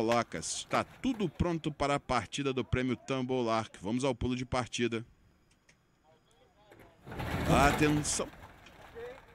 Colocas, está tudo pronto para a partida do prêmio Tambolark. Vamos ao pulo de partida. Atenção!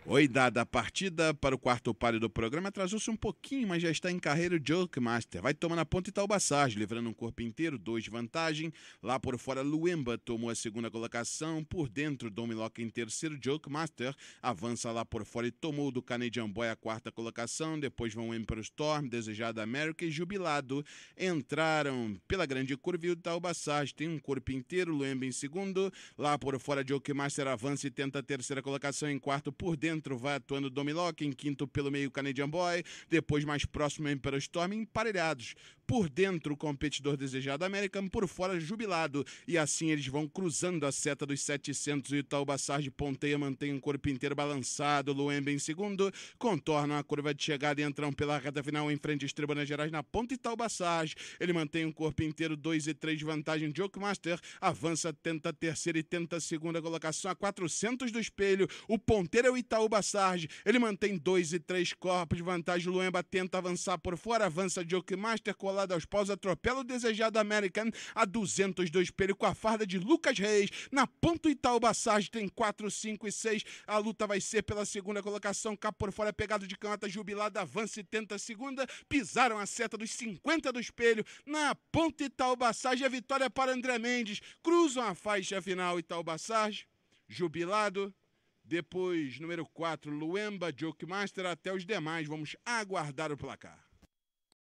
Oi, dada a partida para o quarto páreo do programa. Atrasou-se um pouquinho, mas já está em carreira o Joke Master. Vai tomando a ponta e Taubassage, livrando um corpo inteiro, dois de vantagem. Lá por fora, Luemba tomou a segunda colocação. Por dentro, Domiloca em terceiro, Joke Master avança lá por fora e tomou do Canadian Boy a quarta colocação. Depois vão Emperor Storm, Desejado América e Jubilado. Entraram pela grande curva e o Taubassage tem um corpo inteiro, Luemba em segundo. Lá por fora, Joke Master avança e tenta a terceira colocação em quarto por dentro centro vai atuando Domilock, em quinto pelo meio Canadian Boy, depois mais próximo Emperor Storm, emparelhados. Por dentro, o competidor desejado American, por fora, jubilado. E assim eles vão cruzando a seta dos 700 e Itaúba Sarge ponteia, mantém o um corpo inteiro balançado. Luembe em segundo, contornam a curva de chegada e entram pela reta final em frente às Tribunas Gerais na ponta e Itaúba Sarge. Ele mantém o um corpo inteiro, 2 e 3 de vantagem. Joke Master avança, tenta a terceira e tenta a segunda colocação a 400 do espelho. O ponteiro é o Itaú o Ele mantém dois e três corpos de vantagem. Luemba tenta avançar por fora, avança Joke Master colado aos paus, atropela o desejado American a 200 do espelho com a farda de Lucas Reis. Na ponta, Itaú Bassarge tem 4, 5 e 6. A luta vai ser pela segunda colocação. Cá por fora, pegado de canhota, jubilado, avança e tenta a segunda. Pisaram a seta dos 50 do espelho. Na ponta, Itaú Bassarge, a vitória para André Mendes. Cruzam a faixa final Itaú Bassarge. Jubilado, depois, número 4, Luemba Joke Master. Até os demais, vamos aguardar o placar.